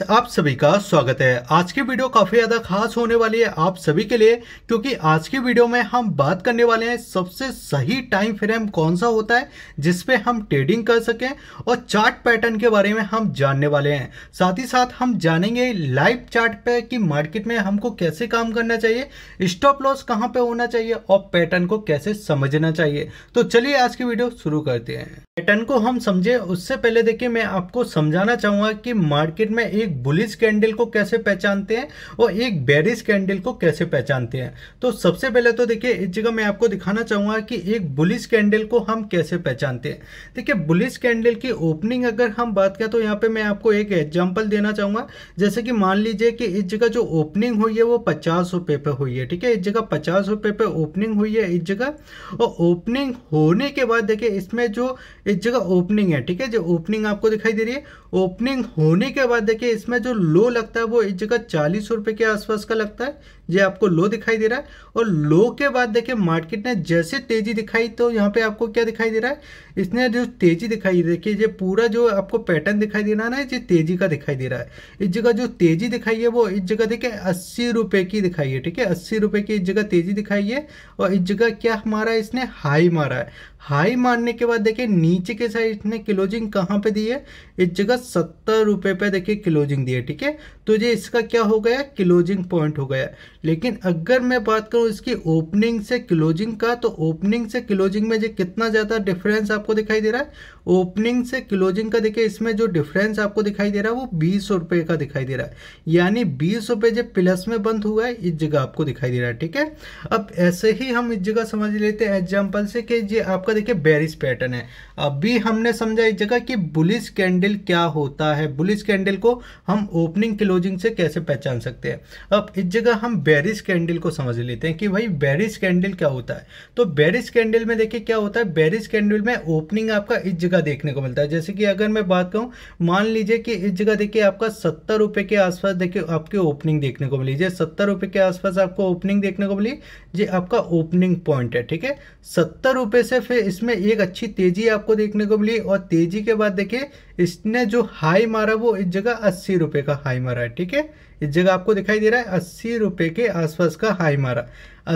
friends आप सभी का स्वागत है आज की वीडियो काफ़ी ज़्यादा खास होने वाली है आप सभी के लिए क्योंकि आज की वीडियो में हम बात करने वाले हैं सबसे सही टाइम फ्रेम कौन सा होता है जिसपे हम ट्रेडिंग कर सकें और चार्ट पैटर्न के बारे में हम जानने वाले हैं साथ ही साथ हम जानेंगे लाइव चार्ट पे कि मार्केट में हमको कैसे काम करना चाहिए स्टॉप लॉस कहाँ पे होना चाहिए और पैटर्न को कैसे समझना चाहिए तो चलिए आज की वीडियो शुरू करते हैं पैटर्न को हम समझे उससे पहले देखिए मैं आपको समझाना चाहूंगा कि मार्केट में एक एक बुलिश कैंडल को कैसे पहचानते हैं और एक बेरिश कैंडल को कैसे पहचानते हैं तो सबसे पहले तो देखिए इस जगह मैं आपको दिखाना चाहूंगा कि एक बुलिश कैंडल को हम कैसे पहचानते हैं देखिए बुलिश कैंडल की ओपनिंग अगर हम बात करें तो यहाँ पे मैं आपको एक एग्जाम्पल देना चाहूंगा जैसे कि मान लीजिए कि इस जगह जो ओपनिंग हुई है वो पचास रुपये पर हुई है ठीक है इस जगह पचास रुपये पर ओपनिंग हुई है इस जगह और ओपनिंग होने के बाद देखिए इसमें जो इस जगह ओपनिंग है ठीक है जो ओपनिंग आपको दिखाई दे रही है ओपनिंग होने के बाद देखिए इसमें जो लो लगता है वो एक जगह चालीस रुपये के आसपास का लगता है ये आपको लो दिखाई दे रहा है और लो के बाद देखिए मार्केट ने जैसे तेजी दिखाई तो यहाँ पे आपको क्या दिखाई दे रहा है इसने जो तेजी दिखाई देखिए ये पूरा जो आपको पैटर्न दिखाई दे रहा है ना ये तेजी का दिखाई दे रहा है इस जगह जो तेजी दिखाई है वो इस जगह देखिए अस्सी रुपये की दिखाई है ठीक है अस्सी रुपये की इस जगह तेजी दिखाई है और इस जगह क्या मारा है इसने हाई मारा है हाई मारने के बाद देखिए नीचे के साइड इसने क्लोजिंग कहाँ पे दी है इस जगह सत्तर रुपये पे देखिए क्लोजिंग दी है ठीक है तो ये इसका क्या हो गया क्लोजिंग पॉइंट हो गया लेकिन अगर मैं बात करूँ इसकी ओपनिंग से क्लोजिंग का तो ओपनिंग से क्लोजिंग में जो कितना ज़्यादा डिफरेंस आपको दिखाई दे रहा है ओपनिंग से क्लोजिंग का देखिए इसमें जो डिफरेंस आपको दिखाई दे रहा है वो बीस रुपये का दिखाई दे रहा है यानी बीस रुपये जब प्लस में बंद हुआ है इस जगह आपको दिखाई दे रहा है ठीक है अब ऐसे ही हम इस जगह समझ लेते हैं एग्जाम्पल से कि ये आपका देखिए बैरिस पैटर्न है अभी हमने समझा इस जगह कि बुलिस कैंडल क्या होता है बुलिस कैंडल को हम ओपनिंग क्लोजिंग से कैसे पहचान सकते हैं अब इस जगह हम बेरिस कैंडल को समझ लेते हैं कि भाई बेरिस कैंडल क्या होता है तो बेरिस कैंडल में देखिए क्या होता है बैरिस कैंडल में ओपनिंग आपका इस जगह बदला देखने को मिलता है जैसे कि अगर मैं बात कहूँ मान लीजिए कि इस जगह देखिए आपका सत्तर रुपये के आसपास देखिए आपके ओपनिंग देखने को मिली जे सत्तर रुपये के आसपास आपको ओपनिंग देखने को मिली जे आपका ओपनिंग पॉइंट है ठीक है सत्तर रुपये से फिर इसमें एक अच्छी तेज़ी आपको देखने को मिली और तेज़ी के बाद देखिए इसने जो हाई मारा वो इस जगह अस्सी रुपये का हाई मारा है ठीक है इस जगह आपको दिखाई दे रहा है अस्सी रुपये के आसपास का हाई मारा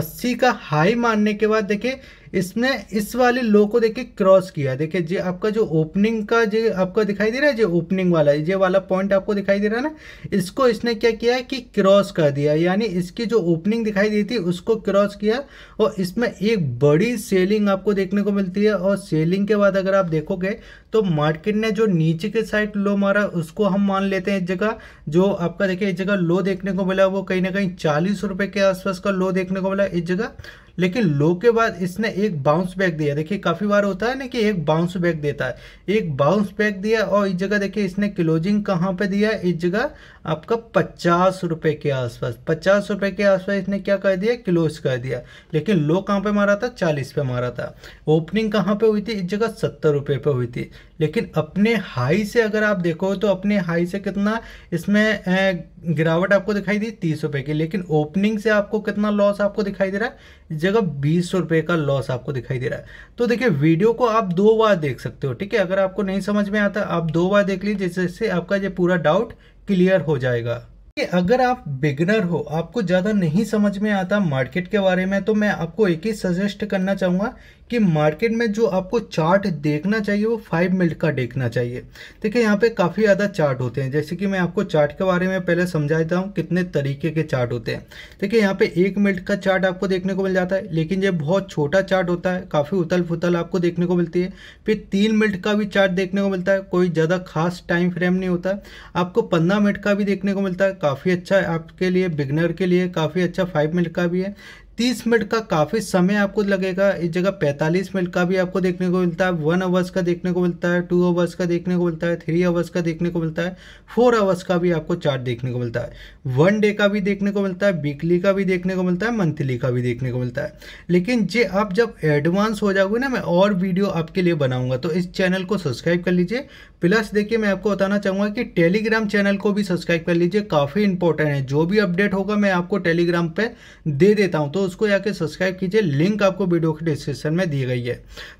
अस्सी का हाई मारने के बाद देखिए इसमें इस वाले लो को देखिए क्रॉस किया देखिए जे आपका जो ओपनिंग का जो आपका दिखाई दे रहा है जो ओपनिंग वाला ये वाला पॉइंट आपको दिखाई दे रहा है ना इसको इसने क्या किया है कि क्रॉस कर दिया यानी इसकी जो ओपनिंग दिखाई दी थी उसको क्रॉस किया और इसमें एक बड़ी सेलिंग आपको देखने को मिलती है और सेलिंग के बाद अगर आप देखोगे तो मार्केट ने जो नीचे के साइड लो मारा उसको हम मान लेते हैं इस जगह जो आपका देखिए एक जगह लो देखने को मिला वो कहीं ना कहीं चालीस रुपए के आसपास का लो देखने को मिला इस जगह लेकिन लो के बाद इसने एक बाउंस बैक दिया देखिए काफ़ी बार होता है ना कि एक बाउंस बैक देता है एक बाउंस बैक दिया और इस जगह देखिए इसने क्लोजिंग कहाँ पे दिया इस जगह आपका पचास रुपये के आसपास पचास रुपये के आसपास इसने क्या कर दिया क्लोज कर दिया लेकिन लो कहाँ पे मारा था चालीस पे मारा था ओपनिंग कहाँ पे हुई थी इस जगह सत्तर रुपये पे हुई थी लेकिन अपने हाई से अगर आप देखो तो अपने हाई से कितना इसमें गिरावट आपको दिखाई दी तीस रुपये की लेकिन ओपनिंग से आपको कितना लॉस आपको दिखाई दे रहा है जगह बीस सौ का लॉस आपको दिखाई दे रहा है तो देखिए वीडियो को आप दो बार देख सकते हो ठीक है अगर आपको नहीं समझ में आता आप दो बार देख लीजिए जिससे आपका ये पूरा डाउट क्लियर हो जाएगा कि अगर आप बिगनर हो आपको ज़्यादा नहीं समझ में आता मार्केट के बारे में तो मैं आपको एक ही सजेस्ट करना चाहूँगा कि मार्केट में जो आपको चार्ट देखना चाहिए वो फाइव मिनट का देखना चाहिए देखिए यहाँ पे काफ़ी ज़्यादा चार्ट होते हैं जैसे कि मैं आपको चार्ट के बारे में पहले समझा देता हूँ कितने तरीके के चार्ट होते हैं देखिए यहाँ पे एक मिनट का चार्ट आपको देखने को मिल जाता है लेकिन ये बहुत छोटा चार्ट होता है काफ़ी उथल फुथल आपको देखने को मिलती है फिर तीन मिनट का भी चार्ट देखने को मिलता है कोई ज़्यादा खास टाइम फ्रेम नहीं होता आपको पंद्रह मिनट का भी देखने को मिलता है काफ़ी अच्छा है आपके लिए बिगनर के लिए काफ़ी अच्छा फाइव मिनट का भी है तीस मिनट का काफ़ी समय आपको लगेगा इस जगह पैंतालीस मिनट का भी आपको देखने को मिलता है वन आवर्स का देखने को मिलता है टू आवर्स का देखने को मिलता है थ्री आवर्स का देखने को मिलता है फोर आवर्स का भी आपको चार्ट देखने को मिलता है वन डे का भी देखने को मिलता है वीकली का भी देखने को मिलता है मंथली का भी देखने को मिलता है लेकिन जे आप जब एडवांस हो जाओगे ना मैं और वीडियो आपके लिए बनाऊँगा तो इस चैनल को सब्सक्राइब कर लीजिए प्लस देखिए मैं आपको बताना चाहूँगा कि टेलीग्राम चैनल को भी सब्सक्राइब कर लीजिए काफ़ी इंपॉर्टेंट है जो भी अपडेट होगा मैं आपको टेलीग्राम पे दे देता हूँ तो उसको जाके सब्सक्राइब कीजिए लिंक आपको वीडियो के डिस्क्रिप्शन में दी गई है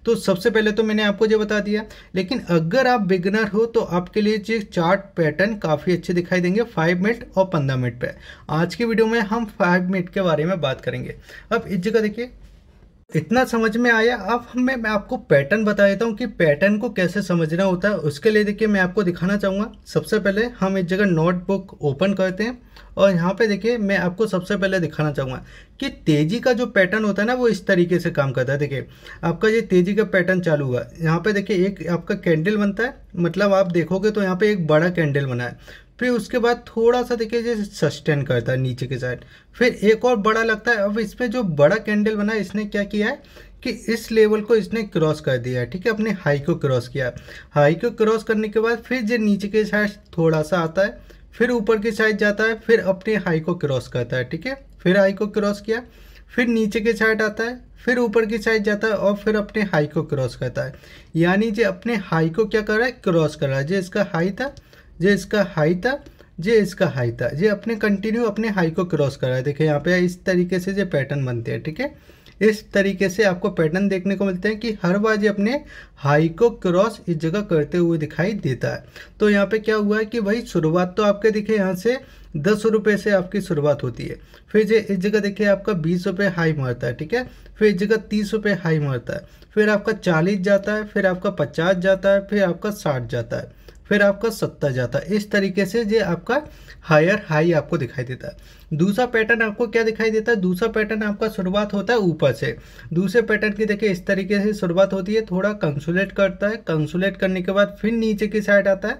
तो सबसे पहले तो मैंने आपको ये बता दिया लेकिन अगर आप बिगनर हो तो आपके लिए ये चार्ट पैटर्न काफ़ी अच्छे दिखाई देंगे फाइव मिनट और पंद्रह मिनट पर आज की वीडियो में हम फाइव मिनट के बारे में बात करेंगे अब इस जगह देखिए इतना समझ में आया अब मैं मैं आपको पैटर्न बता देता हूँ कि पैटर्न को कैसे समझना होता है उसके लिए देखिए मैं आपको दिखाना चाहूँगा सबसे पहले हम एक जगह नोटबुक ओपन करते हैं और यहाँ पे देखिए मैं आपको सबसे पहले दिखाना चाहूँगा कि तेज़ी का जो पैटर्न होता है ना वो इस तरीके से काम करता है देखिए आपका ये तेज़ी का पैटर्न चालू हुआ यहाँ पर देखिए एक आपका कैंडल बनता है मतलब आप देखोगे तो यहाँ पर एक बड़ा कैंडल बना है फिर उसके बाद थोड़ा सा देखिए सस्टेन करता है नीचे के साइड फिर एक और बड़ा लगता है अब इसमें जो बड़ा कैंडल बना इसने क्या किया है कि इस लेवल को इसने क्रॉस कर दिया है ठीक है अपने हाई को क्रॉस किया हाई को क्रॉस करने के बाद फिर जो नीचे के साइड थोड़ा सा आता है फिर ऊपर की साइड जाता है फिर अपने हाई को क्रॉस करता है ठीक है फिर हाई को क्रॉस किया फिर नीचे के साइड आता है फिर ऊपर की साइड जाता है और फिर अपने हाई को क्रॉस करता है यानी जो अपने हाई को क्या कर रहा है क्रॉस कर रहा है जो इसका हाई था ये इसका हाई था ये इसका हाई था ये अपने कंटिन्यू अपने हाई को क्रॉस कर रहा है देखिए यहाँ पे इस तरीके से ये पैटर्न बनते हैं ठीक है इस तरीके से आपको पैटर्न देखने को मिलते हैं कि हर बार ये अपने हाई को क्रॉस इस जगह करते हुए दिखाई देता है तो यहाँ पे क्या हुआ है कि भाई शुरुआत तो आपके देखिए यहाँ से दस रुपये से आपकी शुरुआत होती है फिर ये इस जगह देखिए आपका बीस रुपये हाई मारता है ठीक है फिर इस जगह तीस रुपये हाई मारता है फिर आपका चालीस जाता है फिर आपका पचास जाता है फिर आपका साठ जाता है फिर आपका सत्ता जाता इस तरीके से ये आपका हायर हाई आपको दिखाई देता है दूसरा पैटर्न आपको क्या दिखाई देता है दूसरा पैटर्न आपका शुरुआत होता है ऊपर से दूसरे पैटर्न की देखिए इस तरीके से शुरुआत होती है थोड़ा कंसुलेट करता है कंसुलेट करने के बाद फिर नीचे की साइड आता है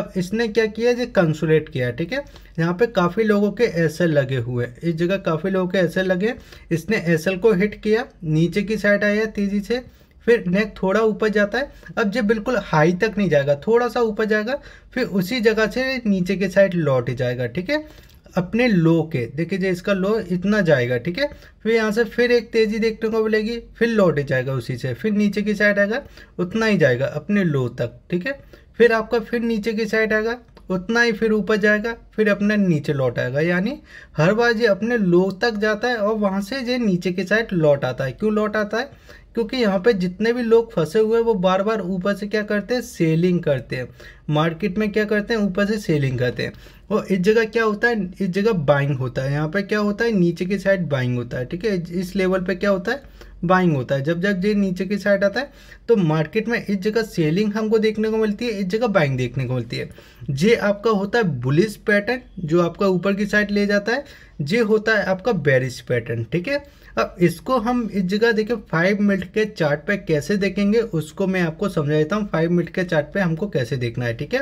अब इसने क्या किया ये कंसुलेट किया ठीक है यहाँ पे काफ़ी लोगों के एस लगे हुए इस जगह काफ़ी लोगों के एस लगे इसने एस को हिट किया नीचे की साइड आया तेज़ी से फिर नेक थोड़ा ऊपर जाता है अब जब बिल्कुल हाई तक नहीं जाएगा थोड़ा सा ऊपर जाएगा फिर उसी जगह से नीचे के साइड लौट जाएगा ठीक है अपने लो के देखिए जो इसका लो इतना जाएगा ठीक है फिर यहाँ से फिर एक तेज़ी देखने को मिलेगी फिर लौट जाएगा उसी से फिर नीचे की साइड आएगा उतना ही जाएगा अपने लो तक ठीक है फिर आपका फिर नीचे की साइड आएगा उतना ही फिर ऊपर जाएगा फिर अपना नीचे लौट आएगा यानी हर बार ये अपने लो तक जाता है और वहाँ से ये नीचे की साइड लौट आता है क्यों लौट आता है क्योंकि यहाँ पे जितने भी लोग फंसे हुए हैं वो बार बार ऊपर से क्या करते हैं सेलिंग करते हैं मार्केट में क्या करते हैं ऊपर से सेलिंग करते हैं और इस जगह क्या होता है इस जगह बाइंग होता है यहाँ पे क्या होता है नीचे की साइड बाइंग होता है ठीक है इस लेवल पे क्या होता है बाइंग होता है जब जब ये नीचे की साइड आता है तो मार्केट में इस जगह सेलिंग हमको देखने को मिलती है इस जगह बाइंग देखने को मिलती है ये आपका होता है बुलिस पैटर्न जो आपका ऊपर की साइड ले जाता है ये होता है आपका बैरिश पैटर्न ठीक है अब इसको हम इस जगह देखिए फाइव मिनट के चार्ट पे कैसे देखेंगे उसको मैं आपको समझा देता हूँ फाइव मिनट के चार्ट पे हमको कैसे देखना है ठीक है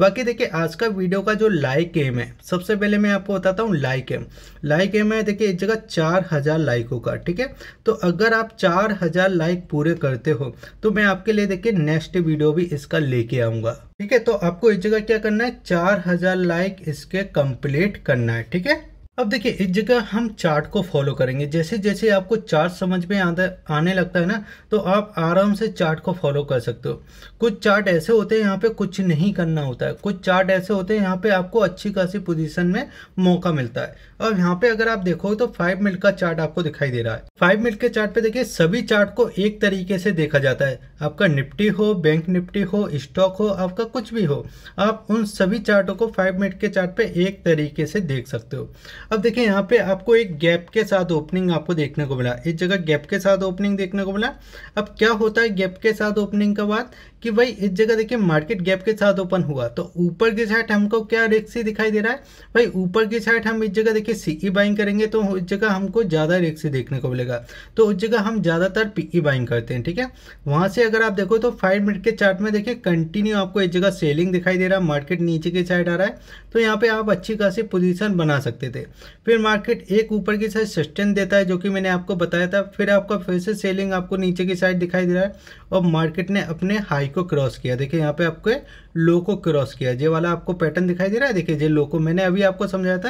बाकी देखिए आज का वीडियो का जो लाइक एम है सबसे पहले मैं आपको बताता हूँ लाइक एम लाइक एम है देखिए इस जगह चार हज़ार लाइकों का ठीक है तो अगर आप चार हज़ार लाइक पूरे करते हो तो मैं आपके लिए देखिए नेक्स्ट वीडियो भी इसका लेके आऊँगा ठीक है तो आपको इस जगह क्या करना है चार हज़ार लाइक इसके कंप्लीट करना है ठीक है अब देखिए इस जगह हम चार्ट को फॉलो करेंगे जैसे जैसे आपको चार्ट समझ में आता आने लगता है ना तो आप आराम से चार्ट को फॉलो कर सकते हो कुछ चार्ट ऐसे होते हैं यहाँ पे कुछ नहीं करना होता है कुछ चार्ट ऐसे होते हैं यहाँ पे आपको अच्छी खासी पोजीशन में मौका मिलता है और यहाँ पे अगर आप देखो तो फाइव मिनट का चार्ट आपको दिखाई दे रहा है फाइव मिनट के चार्ट पे देखिए सभी चार्ट को एक तरीके से देखा जाता है आपका निफ्टी हो बैंक निफ्टी हो स्टॉक हो आपका कुछ भी हो आप उन सभी चार्टों को फाइव मिनट के चार्ट पे एक तरीके से देख सकते हो अब देखें यहाँ पे आपको एक गैप के साथ ओपनिंग आपको देखने को मिला इस जगह गैप के साथ ओपनिंग देखने को मिला अब क्या होता है गैप के साथ ओपनिंग का बाद कि भाई इस जगह देखिए मार्केट गैप के साथ ओपन हुआ तो ऊपर की साइड हमको क्या रिक्सी दिखाई दे रहा है भाई ऊपर की साइड हम इस जगह देखिए सीई बाइंग e करेंगे तो उस जगह हमको ज़्यादा रिक्सी देखने को मिलेगा तो उस जगह हम ज़्यादातर पीई बाइंग e करते हैं ठीक है वहाँ से अगर आप देखो तो फाइव मिनट के चार्ट में देखिए कंटिन्यू आपको इस जगह सेलिंग दिखाई दे रहा है मार्केट नीचे की साइड आ रहा है तो यहाँ पे आप अच्छी खासी पोजीशन बना सकते थे फिर मार्केट एक ऊपर की साइड सस्टेन देता है जो कि मैंने आपको बताया था फिर आपका फिर से सेलिंग आपको नीचे की साइड दिखाई दे रहा है और मार्केट ने अपने हाई को क्रॉस किया देखिए यहाँ पे आपके लो को क्रॉस किया ये वाला आपको पैटर्न दिखाई दे रहा है देखिए ये को मैंने अभी आपको समझाया था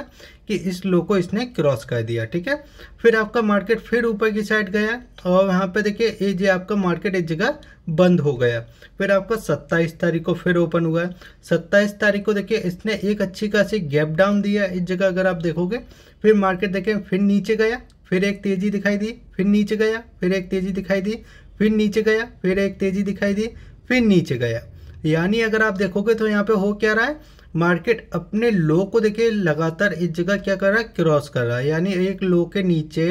कि इस लो को इसने क्रॉस कर दिया ठीक है फिर आपका मार्केट फिर ऊपर की साइड गया और वहाँ पे देखिए ये जो आपका मार्केट एक जगह बंद हो गया फिर आपका सत्ताईस तारीख को फिर ओपन हुआ सत्ताईस तारीख को देखिए इसने एक अच्छी खासी गैप डाउन दिया इस जगह अगर आप देखोगे फिर मार्केट देखें फिर नीचे गया फिर एक तेज़ी दिखाई दी फिर नीचे गया फिर एक तेज़ी दिखाई दी फिर नीचे गया फिर एक तेज़ी दिखाई दी फिर नीचे गया यानी अगर आप देखोगे तो यहाँ पे हो क्या रहा है मार्केट अपने लो को देखिए लगातार इस जगह क्या कर रहा है क्रॉस कर रहा है यानी एक लो के नीचे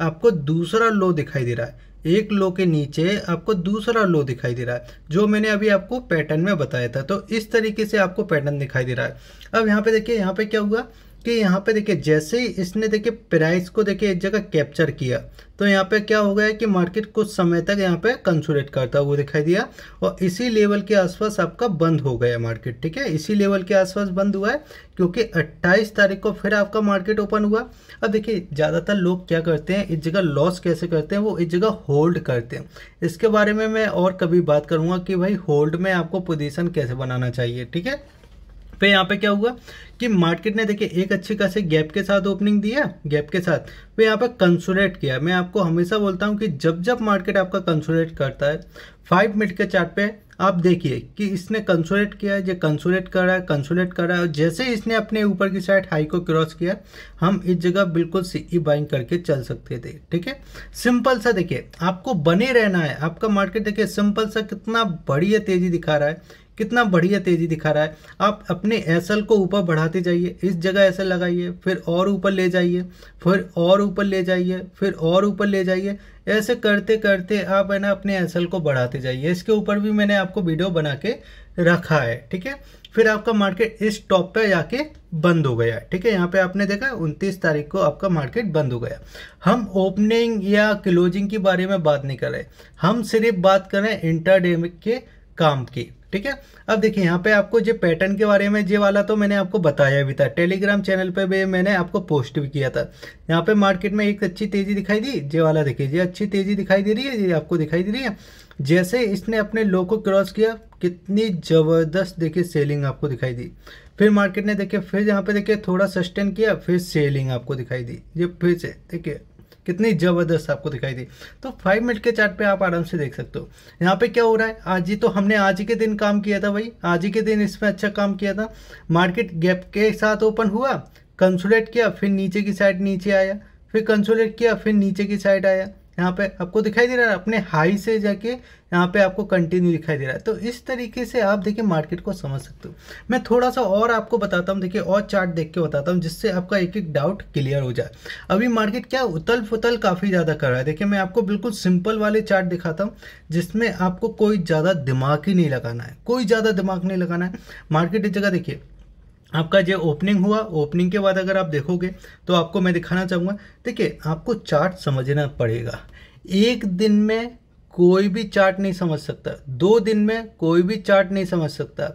आपको दूसरा लो दिखाई दे रहा है एक लो के नीचे आपको दूसरा लो दिखाई दे रहा है जो मैंने अभी आपको पैटर्न में बताया था तो इस तरीके से आपको पैटर्न दिखाई दे रहा है अब यहाँ पे देखिए यहाँ पे क्या हुआ कि यहाँ पे देखिए जैसे ही इसने देखिए प्राइस को देखिए एक जगह कैप्चर किया तो यहाँ पे क्या हो गया है कि मार्केट कुछ समय तक यहाँ पे कंसोलेट करता हुआ दिखाई दिया और इसी लेवल के आसपास आपका बंद हो गया मार्केट ठीक है इसी लेवल के आसपास बंद हुआ है क्योंकि 28 तारीख को फिर आपका मार्केट ओपन हुआ अब देखिए ज़्यादातर लोग क्या करते हैं इस जगह लॉस कैसे करते हैं वो इस जगह होल्ड करते हैं इसके बारे में मैं और कभी बात करूँगा कि भाई होल्ड में आपको पोजिशन कैसे बनाना चाहिए ठीक है पे यहाँ पे क्या हुआ कि मार्केट ने देखिए एक अच्छे खासे गैप के साथ ओपनिंग दिया गैप के साथ फिर तो यहाँ पे कंसोलेट किया मैं आपको हमेशा बोलता हूँ कि जब जब मार्केट आपका कंसोलेट करता है फाइव मिनट के चार्ट पे आप देखिए कि इसने कंसोलेट किया है जो कंसोलेट कर रहा है कंसोलेट कर रहा है और जैसे इसने अपने ऊपर की साइड हाई को क्रॉस किया हम इस जगह बिल्कुल सीई बाइंग करके चल सकते थे ठीक है सिंपल सा देखिए आपको बने रहना है आपका मार्केट देखिए सिंपल सा कितना बढ़िया तेजी दिखा रहा है कितना बढ़िया तेज़ी दिखा रहा है आप अपने एस को ऊपर बढ़ाते जाइए इस जगह एस लगाइए फिर और ऊपर ले जाइए फिर और ऊपर ले जाइए फिर और ऊपर ले जाइए ऐसे करते करते आप है ना अपने एस को बढ़ाते जाइए इसके ऊपर भी मैंने आपको वीडियो बना के रखा है ठीक है फिर आपका मार्केट इस टॉप पे जाके बंद हो गया ठीक है यहाँ पे आपने देखा उनतीस तारीख को आपका मार्केट बंद हो गया हम ओपनिंग या क्लोजिंग के बारे में बात नहीं कर रहे हम सिर्फ बात कर रहे हैं इंटरडेमिक के काम की ठीक है अब देखिए यहाँ पे आपको जो पैटर्न के बारे में ये वाला तो मैंने आपको बताया भी था टेलीग्राम चैनल पे भी मैंने आपको पोस्ट भी किया था यहाँ पे मार्केट में एक अच्छी तेजी दिखाई दी ये वाला देखिए ये अच्छी तेजी दिखाई दे रही है ये आपको दिखाई दे रही है जैसे इसने अपने लो को क्रॉस किया कितनी ज़बरदस्त देखिए सेलिंग आपको दिखाई दी फिर मार्केट ने देखिए फिर यहाँ पे देखिए थोड़ा सस्टेन किया फिर सेलिंग आपको दिखाई दी ये फिर से देखिए कितनी ज़बरदस्त आपको दिखाई दी तो फाइव मिनट के चार्ट पे आप आराम से देख सकते हो यहाँ पे क्या हो रहा है आज ही तो हमने आज ही के दिन काम किया था भाई आज ही के दिन इसमें अच्छा काम किया था मार्केट गैप के साथ ओपन हुआ कंसोलेट किया फिर नीचे की साइड नीचे आया फिर कंसोलेट किया फिर नीचे की साइड आया यहाँ पे आपको दिखाई दे रहा है अपने हाई से जाके यहाँ पे आपको कंटिन्यू दिखाई दे रहा है तो इस तरीके से आप देखिए मार्केट को समझ सकते हो मैं थोड़ा सा और आपको बताता हूँ देखिए और चार्ट देख के बताता हूँ जिससे आपका एक एक डाउट क्लियर हो जाए अभी मार्केट क्या उतल फुतल काफ़ी ज़्यादा कर रहा है देखिए मैं आपको बिल्कुल सिंपल वाले चार्ट दिखाता हूँ जिसमें आपको कोई ज़्यादा दिमाग ही नहीं लगाना है कोई ज़्यादा दिमाग नहीं लगाना है मार्केट इस जगह देखिए आपका जो ओपनिंग हुआ ओपनिंग के बाद अगर आप देखोगे तो आपको मैं दिखाना चाहूँगा देखिए आपको चार्ट समझना पड़ेगा एक दिन में कोई भी चार्ट नहीं समझ सकता दो दिन में कोई भी चार्ट नहीं समझ सकता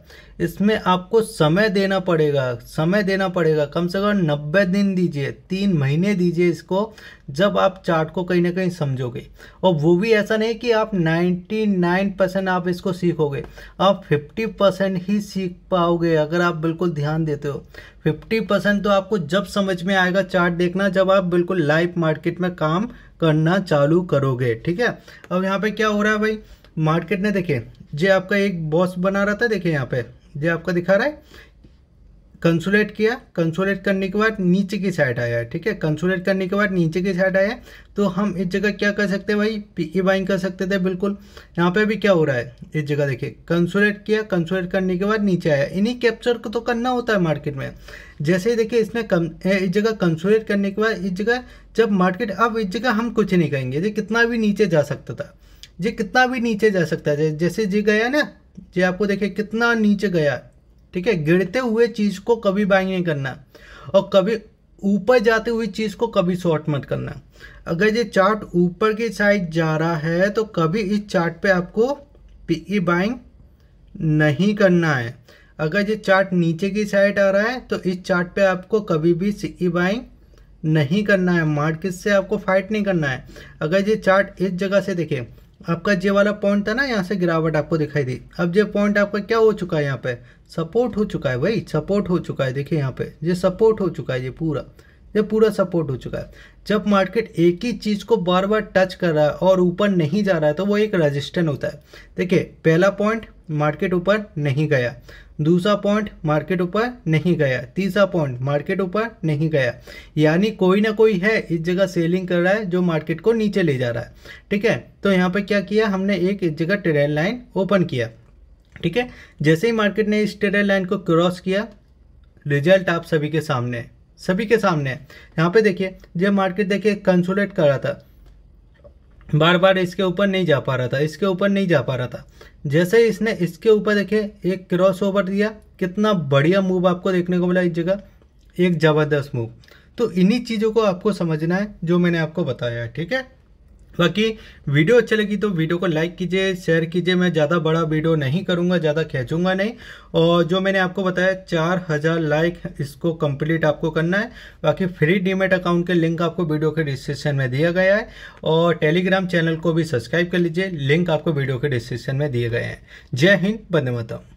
इसमें आपको समय देना पड़ेगा समय देना पड़ेगा कम से कम नब्बे दिन दीजिए तीन महीने दीजिए इसको जब आप चार्ट को कहीं ना कहीं समझोगे और वो भी ऐसा नहीं कि आप 99 परसेंट आप इसको सीखोगे आप 50 परसेंट ही सीख पाओगे अगर आप बिल्कुल ध्यान देते हो 50 परसेंट तो आपको जब समझ में आएगा चार्ट देखना जब आप बिल्कुल लाइव मार्केट में काम करना चालू करोगे ठीक है अब यहाँ पे क्या हो रहा है भाई मार्केट ने देखे जे आपका एक बॉस बना रहा था देखिए यहाँ पे जे आपका दिखा रहा है कंसोलेट किया कंसोलेट करने के बाद नीचे की साइड आया ठीक है कंसोलेट करने के बाद नीचे की साइड आया तो हम इस जगह क्या कर सकते हैं भाई पीई बाइंग e कर सकते थे बिल्कुल यहाँ पे भी क्या हो रहा है इस जगह देखिए कंसोलेट किया कंसोलेट करने के बाद नीचे आया इन्हीं कैप्चर को तो करना होता है मार्केट में जैसे ही देखिए इसने कम इस जगह कंसोलेट करने के बाद इस जगह जब मार्केट अब इस जगह हम कुछ नहीं कहेंगे जी कितना भी नीचे जा सकता था जी कितना भी नीचे जा सकता है जैसे जी गया ना जी आपको देखिए कितना नीचे गया ठीक है गिरते हुए चीज़ को कभी बाइंग नहीं करना और कभी ऊपर जाते हुए चीज़ को कभी शॉर्ट मत करना अगर ये चार्ट ऊपर की साइड जा रहा है तो कभी इस चार्ट पे आपको पीई e बाइंग नहीं करना है अगर ये चार्ट नीचे की साइड आ रहा है तो इस चार्ट पे आपको कभी भी सीई e बाइंग नहीं करना है मार्केट से आपको फाइट नहीं करना है अगर ये चार्ट इस जगह से देखें आपका जे वाला पॉइंट था ना यहाँ से गिरावट आपको दिखाई दी अब ये पॉइंट आपका क्या हो चुका है यहाँ पे सपोर्ट हो चुका है भाई सपोर्ट हो चुका है देखिए यहाँ पे ये सपोर्ट हो चुका है ये पूरा ये पूरा सपोर्ट हो चुका है जब मार्केट एक ही चीज़ को बार बार टच कर रहा है और ऊपर नहीं जा रहा है तो वो एक रजिस्टेंट होता है देखिए पहला पॉइंट मार्केट ऊपर नहीं गया दूसरा पॉइंट मार्केट ऊपर नहीं गया तीसरा पॉइंट मार्केट ऊपर नहीं गया यानी कोई ना कोई है इस जगह सेलिंग कर रहा है जो मार्केट को नीचे ले जा रहा है ठीक है तो यहाँ पे क्या किया हमने एक इस जगह ट्रेन लाइन ओपन किया ठीक है जैसे ही मार्केट ने इस ट्रेडर लाइन को क्रॉस किया रिजल्ट आप सभी के सामने है सभी के सामने है यहाँ पे देखिए जब मार्केट देखिए कंसोलेट कर रहा था बार बार इसके ऊपर नहीं जा पा रहा था इसके ऊपर नहीं जा पा रहा था जैसे इसने इसके ऊपर देखिए एक क्रॉस ओवर दिया कितना बढ़िया मूव आपको देखने को मिला इस जगह एक ज़बरदस्त मूव तो इन्हीं चीज़ों को आपको समझना है जो मैंने आपको बताया है ठीक है बाकी वीडियो अच्छी लगी तो वीडियो को लाइक कीजिए शेयर कीजिए मैं ज़्यादा बड़ा वीडियो नहीं करूँगा ज़्यादा खींचूंगा नहीं और जो मैंने आपको बताया चार हज़ार लाइक इसको कंप्लीट आपको करना है बाकी फ्री डीमेट अकाउंट के लिंक आपको वीडियो के डिस्क्रिप्शन में दिया गया है और टेलीग्राम चैनल को भी सब्सक्राइब कर लीजिए लिंक आपको वीडियो के डिस्क्रिप्शन में दिए गए हैं जय हिंद बंदे मातम